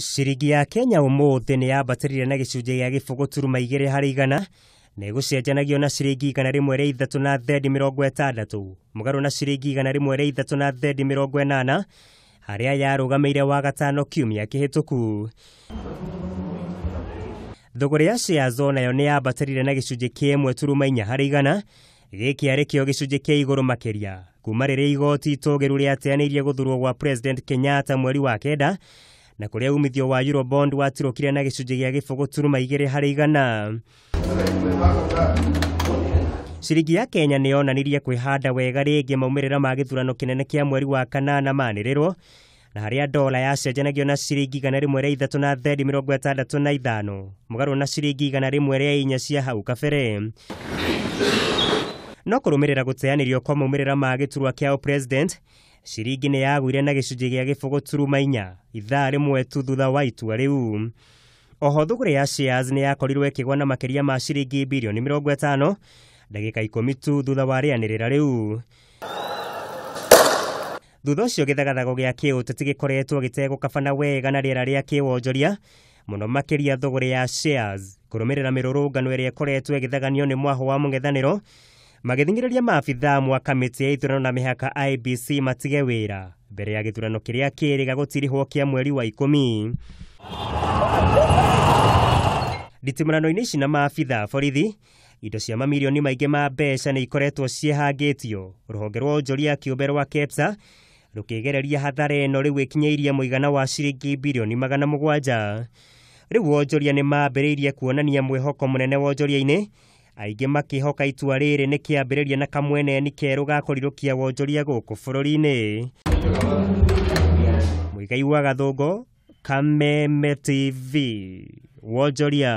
ciringi ya kenya umuthi ni yambatirire na gicunji gĩa gĩbũgũ turuma igĩrĩ harĩ igana na ĩgũcenjanagio na ciringi igana rĩmwe rĩa ithatũ na thendi mĩrongo ĩtandatũ mũgarũ na ciringi igana rĩmwe rĩa ithatũ na thendi mĩrongo ĩnana harĩa yarũgamĩire wa gatano kiumia kĩhĩtũku thogora ya shares onayo nĩ yambatĩrire na gĩcunjĩ kĩmwe turuma inya harĩ igana gĩkĩ arĩ kĩo gĩcunjĩ kĩa igũrũ makĩria kuma rĩrĩa igooti itũgĩru rĩateanĩirie gũthurwo gwa president kenyatta mweri wa kenda na kũrĩa umithio wa Eurobond watirukire na gicunji gia turuma igiri hari igana ciringi ya Kenya nä yonanirie kwĩhanda wega rĩngĩ maumĩrĩra ma gĩthurano kĩnene kĩa mweri wa kanana manĩrĩrwo na harĩa dola yacenjanagio na ciringi igana rĩmwe rĩa ithatũ na thendi mĩrongo ĩtandatũ na ithano mũgarũ na ciringi igana rĩmwe rĩa inya cia hau kabere no kũrũmĩrĩra gũteanĩrio kwa maumĩrĩra ma gĩturwa kĩao president ciringi nĩ yagũire na gĩcunjĩ gĩa gĩbũgũ turuma inya ithaa rĩmwe tu thutha wa itua rĩu oho thũgũrĩ ya shares nĩ yakorirwo ĩkĩgwa na makĩria ma ciringi birioni mĩrongo ĩtano ndagĩka ikũmi tu thutha wa rĩanĩrĩra rĩu thutha ũcio gĩthagathago gĩa kĩũteti gĩkoretwo gĩtegũkabana wega na rĩera rĩa kĩwonjoria mũno makĩria thũgũrĩ ya shares kũrũmĩrĩra mĩrũrũngano ĩrĩa ĩkoretwo ĩgĩthaganio nĩ mwaho wa mũng'ethanĩro magithingiriria maabithaa amwe a kamĩtĩ ya ithurano na mihaka IBC matige wĩra mbere ya gĩthurano kĩrĩa kĩrĩga gũtirĩhwo kĩa mweri wa ikũmi nditimũrano-inĩ ici na maabithaa borithi indo cia mamirioni maingĩ ma mbeca nĩ ikoretwo ciĩhangĩtio rũhonge rwa onjoria kĩũmbe rwa kepsa rukigereria hathara ĩno rĩu ĩkinyĩirie muigana wa ciringi birioni magana mũgwanja rĩu wonjoria nĩ mambĩrĩirie kuonania mwĩhoko mũnene wonjoria-inĩ aingĩ makĩhoka itua ambä rä ria na kamweneni kerũ ga kia wonjoria ri-inä må igai wa gathũngũ kameme tv wonjoria